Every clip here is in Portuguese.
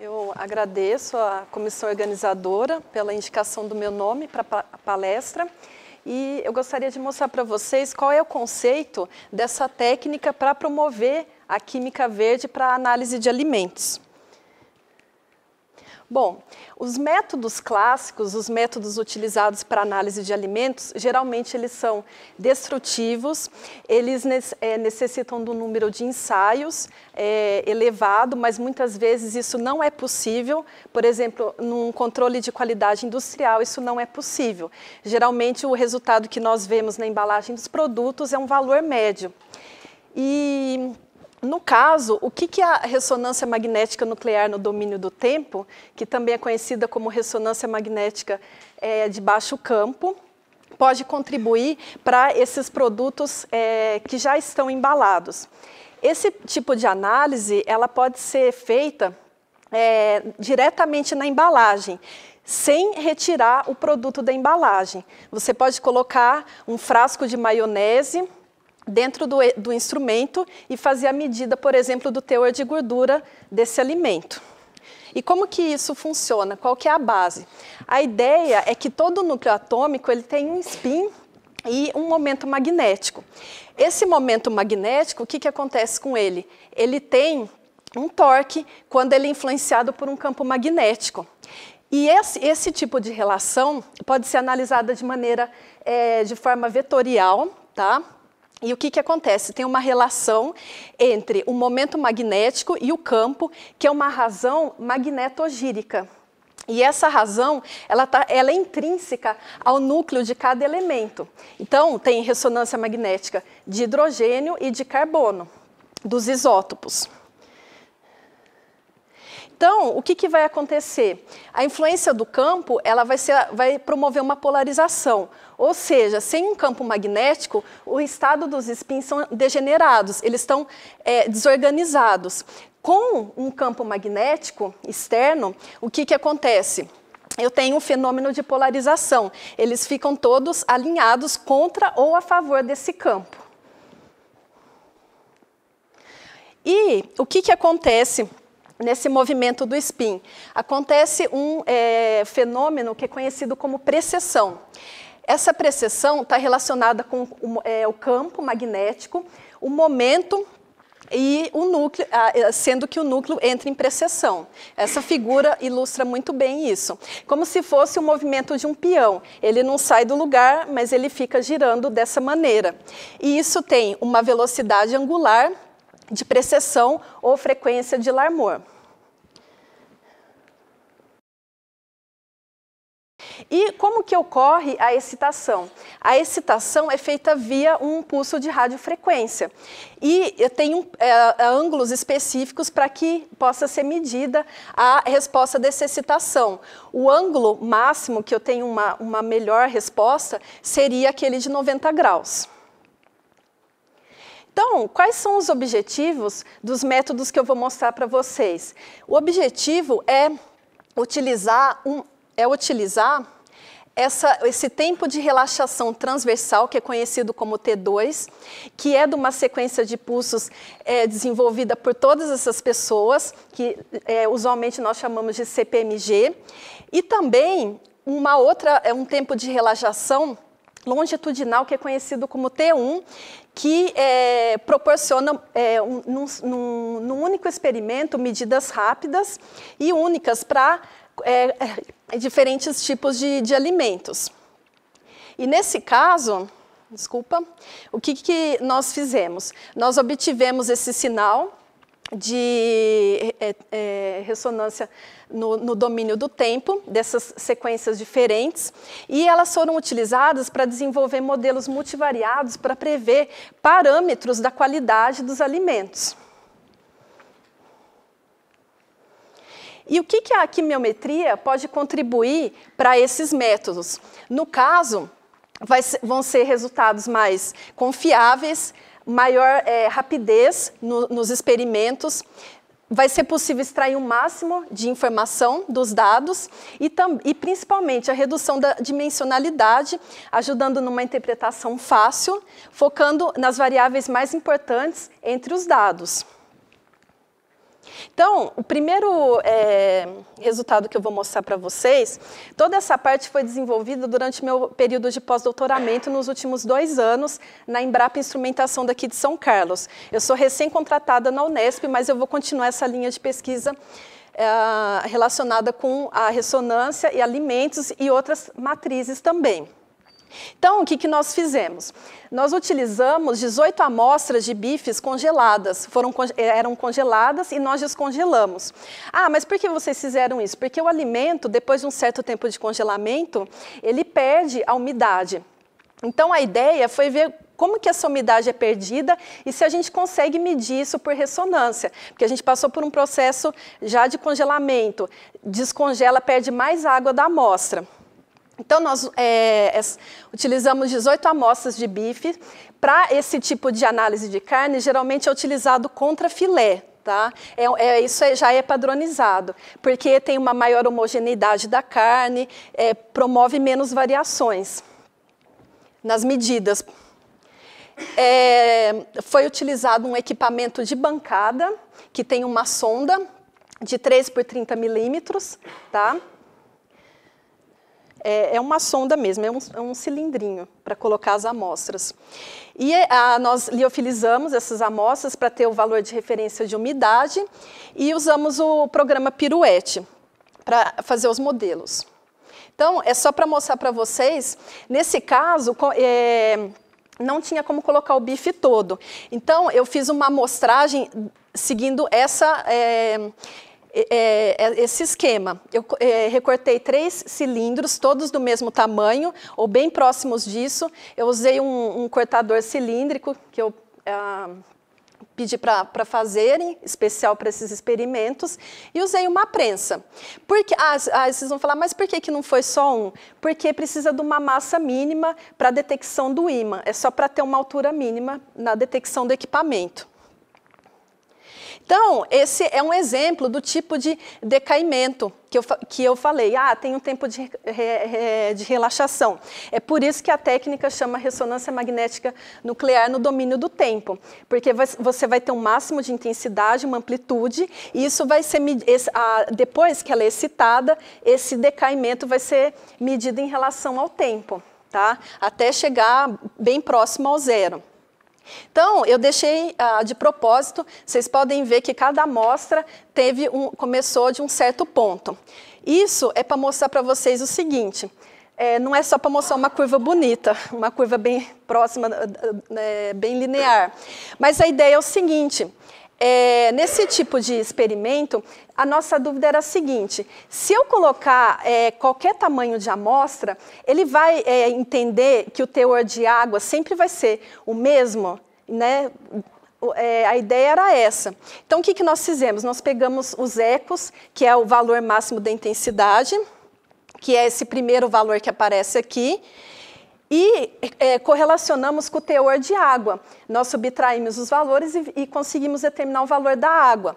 Eu agradeço à comissão organizadora pela indicação do meu nome para a palestra e eu gostaria de mostrar para vocês qual é o conceito dessa técnica para promover a química verde para análise de alimentos. Bom, os métodos clássicos, os métodos utilizados para análise de alimentos, geralmente eles são destrutivos, eles eh, necessitam de um número de ensaios é, elevado, mas muitas vezes isso não é possível. Por exemplo, num controle de qualidade industrial, isso não é possível. Geralmente, o resultado que nós vemos na embalagem dos produtos é um valor médio. E no caso, o que é a ressonância magnética nuclear no domínio do tempo, que também é conhecida como ressonância magnética é, de baixo campo, pode contribuir para esses produtos é, que já estão embalados? Esse tipo de análise ela pode ser feita é, diretamente na embalagem, sem retirar o produto da embalagem. Você pode colocar um frasco de maionese dentro do, do instrumento e fazer a medida, por exemplo, do teor de gordura desse alimento. E como que isso funciona? Qual que é a base? A ideia é que todo núcleo atômico ele tem um spin e um momento magnético. Esse momento magnético, o que, que acontece com ele? Ele tem um torque quando ele é influenciado por um campo magnético. E esse, esse tipo de relação pode ser analisada de maneira, é, de forma vetorial, tá? E o que, que acontece? Tem uma relação entre o momento magnético e o campo, que é uma razão magnetogírica. E essa razão, ela, tá, ela é intrínseca ao núcleo de cada elemento. Então, tem ressonância magnética de hidrogênio e de carbono, dos isótopos. Então, o que, que vai acontecer? A influência do campo ela vai, ser, vai promover uma polarização. Ou seja, sem um campo magnético, o estado dos spins são degenerados, eles estão é, desorganizados. Com um campo magnético externo, o que, que acontece? eu tenho um fenômeno de polarização. Eles ficam todos alinhados contra ou a favor desse campo. E o que, que acontece? nesse movimento do spin, acontece um é, fenômeno que é conhecido como precessão. Essa precessão está relacionada com o, é, o campo magnético, o momento e o núcleo, ah, eh, sendo que o núcleo entra em precessão. Essa figura ilustra muito bem isso. Como se fosse o movimento de um peão. Ele não sai do lugar, mas ele fica girando dessa maneira. E isso tem uma velocidade angular de precessão ou frequência de Larmor. E como que ocorre a excitação? A excitação é feita via um pulso de radiofrequência e eu tenho é, é ângulos específicos para que possa ser medida a resposta dessa excitação. O ângulo máximo que eu tenho uma, uma melhor resposta seria aquele de 90 graus. Então, quais são os objetivos dos métodos que eu vou mostrar para vocês? O objetivo é utilizar, um, é utilizar essa, esse tempo de relaxação transversal, que é conhecido como T2, que é de uma sequência de pulsos é, desenvolvida por todas essas pessoas, que é, usualmente nós chamamos de CPMG, e também uma outra, é um tempo de relaxação longitudinal, que é conhecido como T1, que é, proporciona, é, um, num, num, único experimento, medidas rápidas e únicas para é, é, diferentes tipos de, de alimentos. E nesse caso, desculpa, o que, que nós fizemos? Nós obtivemos esse sinal de é, é, ressonância no, no, domínio do tempo, dessas sequências diferentes, e elas foram utilizadas para desenvolver modelos multivariados para prever parâmetros da qualidade dos alimentos. E o que, que a quimiometria pode contribuir para esses métodos? No caso, vão ser resultados mais confiáveis, maior é, rapidez no, nos experimentos, vai ser possível extrair o um máximo de informação dos dados e, e, principalmente a redução da dimensionalidade, ajudando numa interpretação fácil, focando nas variáveis mais importantes entre os dados. Então, o primeiro é, resultado que eu vou mostrar para vocês, toda essa parte foi desenvolvida durante meu período de pós-doutoramento nos últimos dois anos na Embrapa Instrumentação daqui de São Carlos. Eu sou recém-contratada na Unesp, mas eu vou continuar essa linha de pesquisa é, relacionada com a ressonância e alimentos e outras matrizes também. Então, o que, que nós fizemos? Nós utilizamos 18 amostras de bifes congeladas, foram, eh, eram congeladas e nós descongelamos. Ah, mas por que vocês fizeram isso? Porque o alimento, depois de um certo tempo de congelamento, ele perde a umidade. Então, a ideia foi ver como que essa umidade é perdida e se a gente consegue medir isso por ressonância, porque a gente passou por um processo já de congelamento, descongela, perde mais água da amostra. Então, nós é, utilizamos 18 amostras de bife. Para esse tipo de análise de carne, geralmente é utilizado contra filé, Tá? É, é, isso é, já é padronizado, porque tem uma maior homogeneidade da carne, é, promove menos variações nas medidas. É, foi utilizado um equipamento de bancada, que tem uma sonda de 3 por 30 milímetros, tá? é, é uma sonda mesmo, é um, é um cilindrinho para colocar as amostras. E a, ah, nós liofilizamos essas amostras para ter o valor de referência de umidade e usamos o programa Piruete para fazer os modelos. Então, é só para mostrar para vocês, nesse caso, é, não tinha como colocar o bife todo. Então, eu fiz uma amostragem seguindo essa, é, é, é, é, esse esquema. Eu é, recortei três cilindros, todos do mesmo tamanho, ou bem próximos disso. Eu usei um, um cortador cilíndrico, que eu... É, pedi para fazerem, especial para esses experimentos, e usei uma prensa. Porque, ah, ah, vocês vão falar, mas por que, que não foi só um? Porque precisa de uma massa mínima para detecção do ímã, é só para ter uma altura mínima na detecção do equipamento. Então, esse é um exemplo do tipo de decaimento que eu, que eu falei. Ah, tem um tempo de, de relaxação. É por isso que a técnica chama ressonância magnética nuclear no domínio do tempo, porque você vai ter um máximo de intensidade, uma amplitude, e isso vai ser depois que ela é excitada, esse decaimento vai ser medido em relação ao tempo, tá? Até chegar bem próximo ao zero. Então, eu deixei ah, de propósito, vocês podem ver que cada amostra teve um, começou de um certo ponto. Isso é para mostrar para vocês o seguinte, é, não é só para mostrar uma curva bonita, uma curva bem próxima, é, bem linear, mas a ideia é o seguinte, é, nesse tipo de experimento, a nossa dúvida era a seguinte: se eu colocar é, qualquer tamanho de amostra, ele vai é, entender que o teor de água sempre vai ser o mesmo, né? É, a ideia era essa. Então, o que, que nós fizemos? Nós pegamos os ecos, que é o valor máximo da intensidade, que é esse primeiro valor que aparece aqui, e é, correlacionamos com o teor de água. Nós subtraímos os valores e, e conseguimos determinar o valor da água.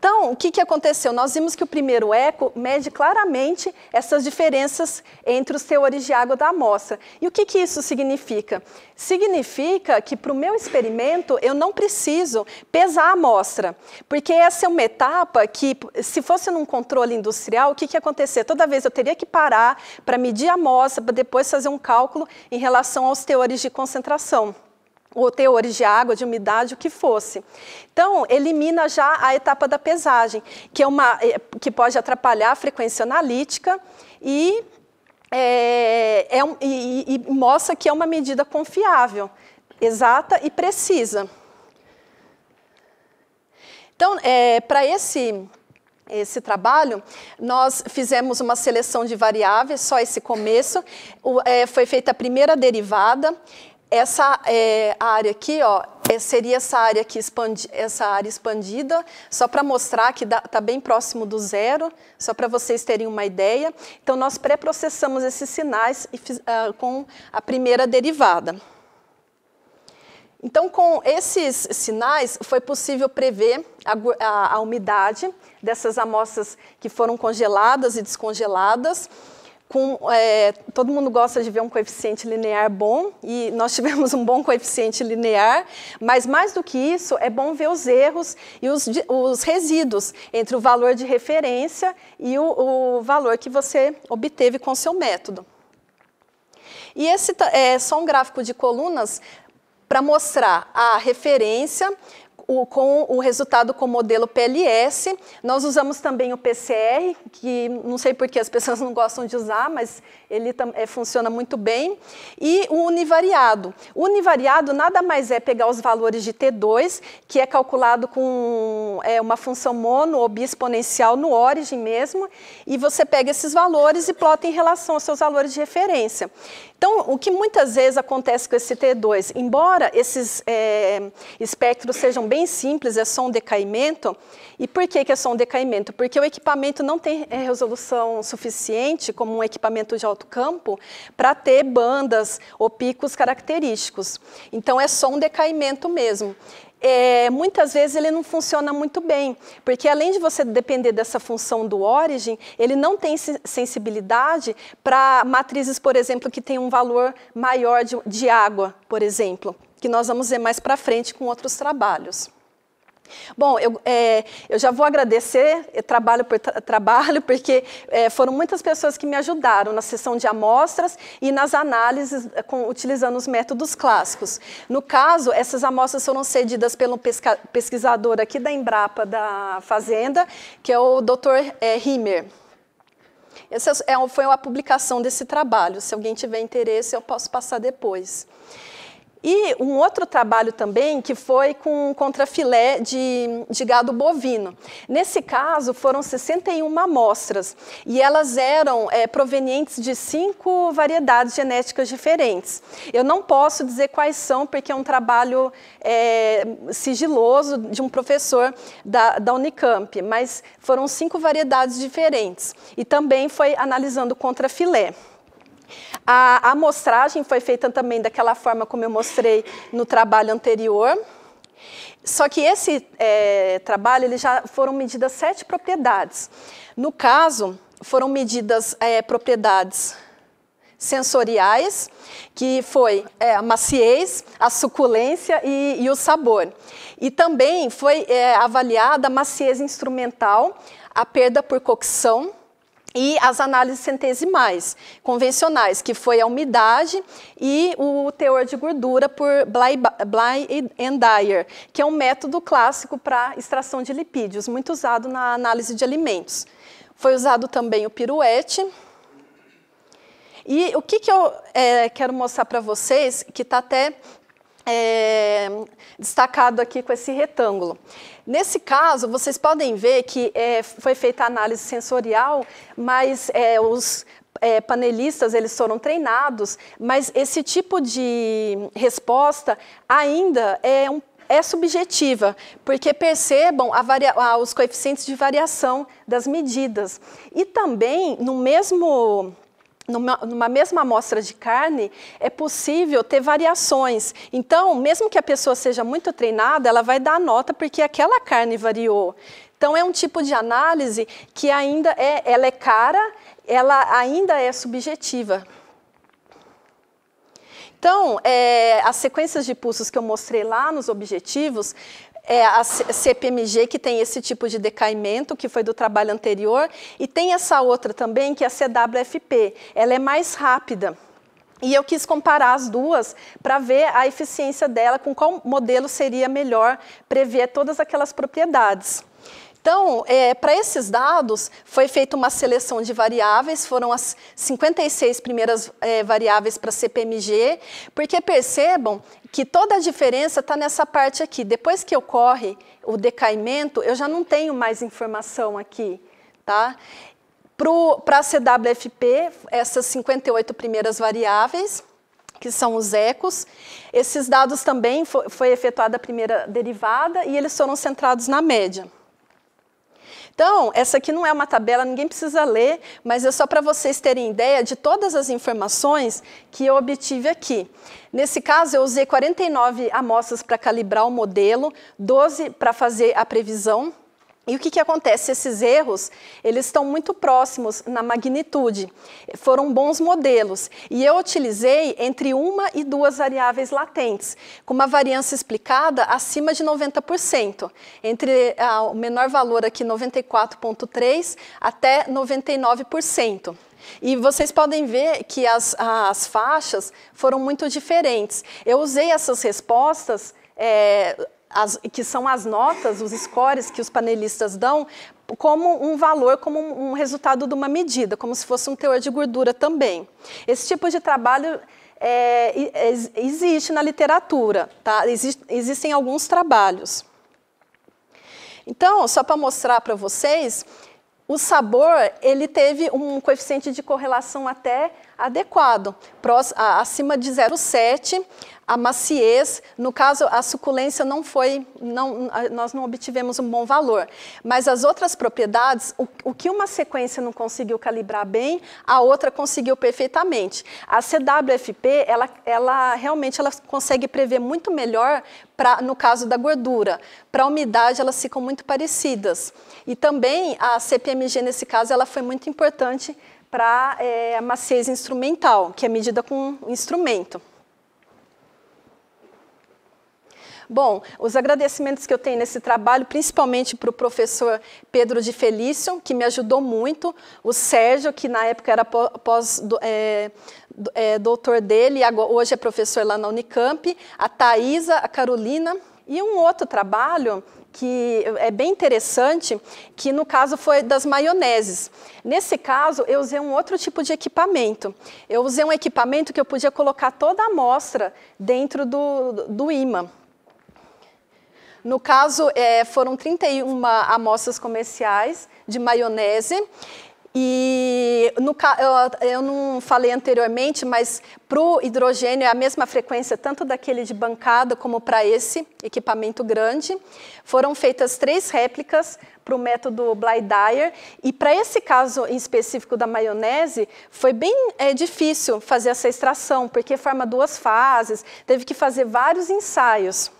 Então, o que, que aconteceu? Nós vimos que o primeiro eco mede claramente essas diferenças entre os teores de água da amostra. E o que, que isso significa? Significa que para o meu experimento eu não preciso pesar a amostra, porque essa é uma etapa que, se fosse num controle industrial, o que, que ia acontecer? Toda vez eu teria que parar para medir a amostra, para depois fazer um cálculo em relação aos teores de concentração ou teores de água, de umidade, o que fosse. Então, elimina já a etapa da pesagem, que, é uma, é, que pode atrapalhar a frequência analítica e, é, é, e, e mostra que é uma medida confiável, exata e precisa. Então, é, para esse esse trabalho, nós fizemos uma seleção de variáveis, só esse começo. O, é, foi feita a primeira derivada essa é, área aqui, ó, é, seria essa área aqui expandi, essa área expandida, só para mostrar que está bem próximo do zero, só para vocês terem uma ideia. Então, nós pré-processamos esses sinais e, uh, com a primeira derivada. Então, com esses sinais, foi possível prever a, a, a umidade dessas amostras que foram congeladas e descongeladas, com, é, todo mundo gosta de ver um coeficiente linear bom e nós tivemos um bom coeficiente linear, mas mais do que isso, é bom ver os erros e os, os resíduos entre o valor de referência e o, o valor que você obteve com o seu método. E esse é só um gráfico de colunas para mostrar a referência o, com o resultado com o modelo PLS. Nós usamos também o PCR, que não sei por que as pessoas não gostam de usar, mas ele é, funciona muito bem. E o univariado. O univariado nada mais é pegar os valores de T2, que é calculado com é, uma função mono ou biexponencial no origin mesmo, e você pega esses valores e plota em relação aos seus valores de referência. Então, o que muitas vezes acontece com esse T2, embora esses é, espectros sejam bem bem simples, é só um decaimento. E por que, que é só um decaimento? Porque o equipamento não tem eh, resolução suficiente, como um equipamento de alto campo, para ter bandas ou picos característicos. Então é só um decaimento mesmo. É, muitas vezes ele não funciona muito bem, porque além de você depender dessa função do origin, ele não tem sensibilidade para matrizes, por exemplo, que tem um valor maior de, de água, por exemplo que nós vamos ver mais para frente com outros trabalhos. Bom, eu, é, eu já vou agradecer trabalho por tra trabalho, porque é, foram muitas pessoas que me ajudaram na sessão de amostras e nas análises é, com, utilizando os métodos clássicos. No caso, essas amostras foram cedidas pelo pesquisador aqui da Embrapa da Fazenda, que é o Dr. É, Himer. Essa é, é foi a publicação desse trabalho. Se alguém tiver interesse, eu posso passar depois. E um outro trabalho também que foi com contrafilé de, de gado bovino. Nesse caso, foram 61 amostras e elas eram é, provenientes de cinco variedades genéticas diferentes. Eu não posso dizer quais são, porque é um trabalho é, sigiloso de um professor da, da Unicamp, mas foram cinco variedades diferentes. E também foi analisando contrafilé. A, amostragem foi feita também daquela forma como eu mostrei no trabalho anterior. Só que esse é, trabalho, ele já foram medidas sete propriedades. No caso, foram medidas é, propriedades sensoriais, que foi é, a maciez, a suculência e, e, o sabor. E também foi avaliada a maciez instrumental, a perda por cocção, e as análises centesimais convencionais, que foi a umidade e o teor de gordura por Bly, Bly and Dyer, que é um método clássico para extração de lipídios, muito usado na análise de alimentos. Foi usado também o piruete. E o que, que eu é, quero mostrar para vocês, que está até é, destacado aqui com esse retângulo. Nesse caso, vocês podem ver que é, foi feita a análise sensorial, mas é, os é, panelistas eles foram treinados, mas esse tipo de resposta ainda é um é subjetiva, porque percebam a, os coeficientes de variação das medidas. E também, no mesmo numa, numa, mesma amostra de carne, é possível ter variações. Então, mesmo que a pessoa seja muito treinada, ela vai dar nota porque aquela carne variou. Então, é um tipo de análise que ainda é, ela é cara, ela ainda é subjetiva. Então, é, as sequências de pulsos que eu mostrei lá nos objetivos, é a CPMG que tem esse tipo de decaimento, que foi do trabalho anterior, e tem essa outra também, que é a CWFP. Ela é mais rápida. E eu quis comparar as duas para ver a eficiência dela, com qual modelo seria melhor prever todas aquelas propriedades. Então, é, para esses dados, foi feita uma seleção de variáveis, foram as 56 primeiras é, variáveis para CPMG, porque percebam que toda a diferença está nessa parte aqui. Depois que ocorre o decaimento, eu já não tenho mais informação aqui. Tá? Para a CWFP, essas 58 primeiras variáveis, que são os ecos. Esses dados também foi, foi efetuada a primeira derivada e eles foram centrados na média. Então, essa aqui não é uma tabela, ninguém precisa ler, mas é só para vocês terem ideia de todas as informações que eu obtive aqui. Nesse caso, eu usei 49 amostras para calibrar o modelo, 12 para fazer a previsão e o que, que acontece? Esses erros, eles estão muito próximos na magnitude. Foram bons modelos. E eu utilizei entre uma e duas variáveis latentes, com uma variância explicada acima de 90%, entre ah, o menor valor aqui, 94,3%, até 99%. E vocês podem ver que as, as faixas foram muito diferentes. Eu usei essas respostas é, as, que são as notas, os scores que os panelistas dão, como um valor, como um, resultado de uma medida, como se fosse um teor de gordura também. Esse tipo de trabalho é, é existe na literatura, tá? Existe, existem alguns trabalhos. Então, só para mostrar para vocês, o sabor ele teve um coeficiente de correlação até adequado, acima de 0,7 a maciez, no caso a suculência não foi, não, nós não obtivemos um bom valor, mas as outras propriedades, o, o, que uma sequência não conseguiu calibrar bem, a outra conseguiu perfeitamente. A CWFP, ela, ela realmente ela consegue prever muito melhor pra, no caso da gordura, para a umidade elas ficam muito parecidas. E também a CPMG nesse caso ela foi muito importante para é, a maciez instrumental, que é medida com instrumento. Bom, os agradecimentos que eu tenho nesse trabalho, principalmente para o professor Pedro de Felício, que me ajudou muito, o Sérgio, que na época era pós, é, é, doutor dele, hoje é professor lá na Unicamp, a Thaisa, a Carolina, e um outro trabalho que é bem interessante, que no caso foi das maioneses. Nesse caso, eu usei um outro tipo de equipamento. Eu usei um equipamento que eu podia colocar toda a amostra dentro do, do imã. No caso, é, foram 31 amostras comerciais de maionese e no, eu, eu não falei anteriormente, mas para o hidrogênio é a mesma frequência, tanto daquele de bancada como para esse equipamento grande. Foram feitas três réplicas para o método Bly-Dyer. E para esse caso em específico da maionese, foi bem é, difícil fazer essa extração, porque forma duas fases, teve que fazer vários ensaios.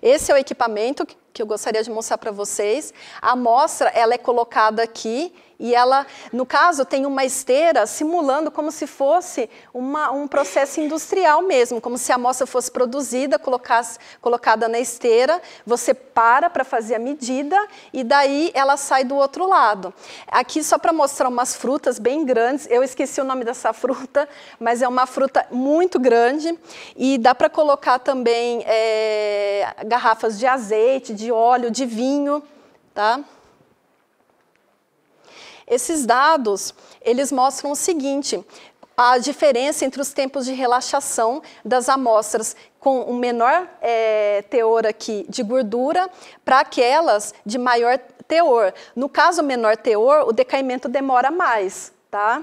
Esse é o equipamento que eu gostaria de mostrar para vocês. A amostra ela é colocada aqui e ela, no caso, tem uma esteira simulando como se fosse uma, um processo industrial mesmo, como se a amostra fosse produzida, colocasse, colocada na esteira, você para para fazer a medida e daí ela sai do outro lado. Aqui, só para mostrar umas frutas bem grandes, eu esqueci o nome dessa fruta, mas é uma fruta muito grande e dá para colocar também é, garrafas de azeite, de óleo, de vinho, tá? Esses dados, eles mostram o seguinte, a diferença entre os tempos de relaxação das amostras com um menor é, teor aqui de gordura para aquelas de maior teor. No caso menor teor, o decaimento demora mais, tá?